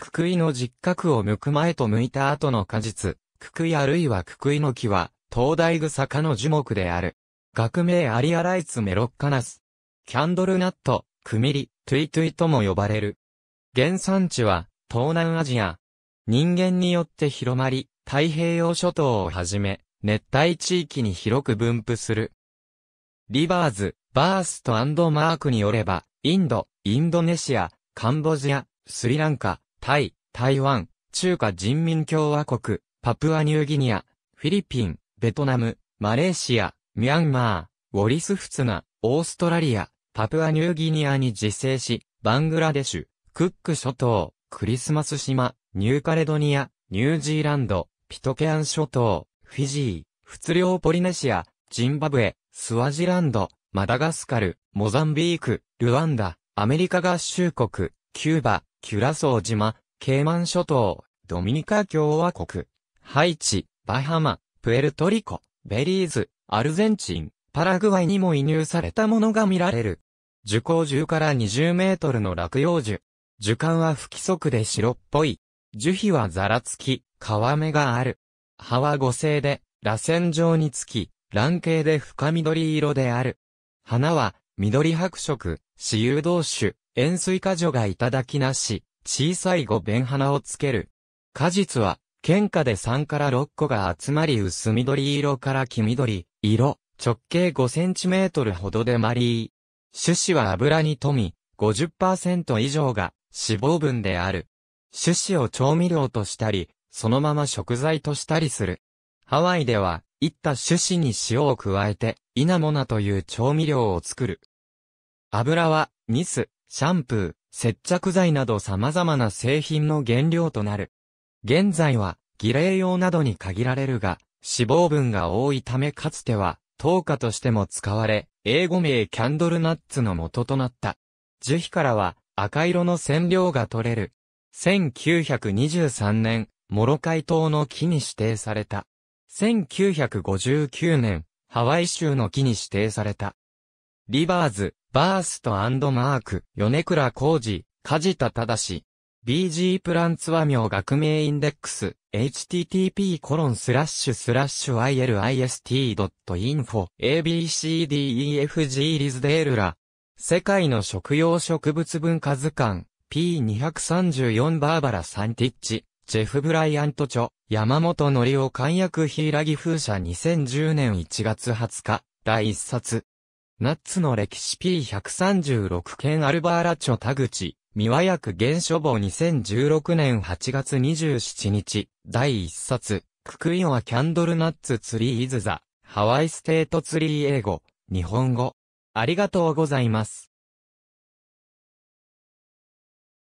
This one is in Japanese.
ククイの実核を向く前と向いた後の果実、ククイあるいはククイの木は、東大草科の樹木である。学名アリアライツメロッカナス。キャンドルナット、クミリ、トゥイトゥイとも呼ばれる。原産地は、東南アジア。人間によって広まり、太平洋諸島をはじめ、熱帯地域に広く分布する。リバーズ、バーストマークによれば、インド、インドネシア、カンボジア、スリランカ、タイ、台湾、中華人民共和国、パプアニューギニア、フィリピン、ベトナム、マレーシア、ミャンマー、ウォリスフツナ、オーストラリア、パプアニューギニアに自生し、バングラデシュ、クック諸島、クリスマス島、ニューカレドニア、ニュージーランド、ピトケアン諸島、フィジー、仏領ポリネシア、ジンバブエ、スワジランド、マダガスカル、モザンビーク、ルワンダ、アメリカ合衆国、キューバ、キュラソー島、ケイマン諸島、ドミニカ共和国、ハイチ、バハマ、プエルトリコ、ベリーズ、アルゼンチン、パラグアイにも移入されたものが見られる。樹高10から20メートルの落葉樹。樹幹は不規則で白っぽい。樹皮はザラつき、皮目がある。葉は五星で、螺旋状につき、卵形で深緑色である。花は、緑白色、私雄同種、塩水果樹がいただきなし、小さい五弁花をつける。果実は、喧嘩で3から6個が集まり薄緑色から黄緑、色、直径5センチメートルほどでマリー。種子は油に富み、50%以上が脂肪分である。種子を調味料としたり、そのまま食材としたりする。ハワイでは、いった種子に塩を加えて、イナモナという調味料を作る。油は、ニス、シャンプー、接着剤など様々な製品の原料となる。現在は、儀礼用などに限られるが、脂肪分が多いためかつては、糖化としても使われ、英語名キャンドルナッツの元となった。樹皮からは赤色の染料が取れる。1923年、モロカイ島の木に指定された。1959年、ハワイ州の木に指定された。リバーズ、バーストマーク、米倉浩二、梶田正。BG プランツは名学名インデックス、http コロンスラッシュスラッシュ ilist.info abcdefg リズデールラ。世界の食用植物文化図鑑、P234 バーバラ・サンティッチ、ジェフ・ブライアント著、山本則夫簡約ヒーラギ風車2010年1月20日、第1冊。ナッツの歴史 P136 件アルバーラチョ田口、三和役現書房2016年8月27日、第1冊、ククイオアキャンドルナッツツリーイズザ、ハワイステートツリー英語、日本語。ありがとうございます。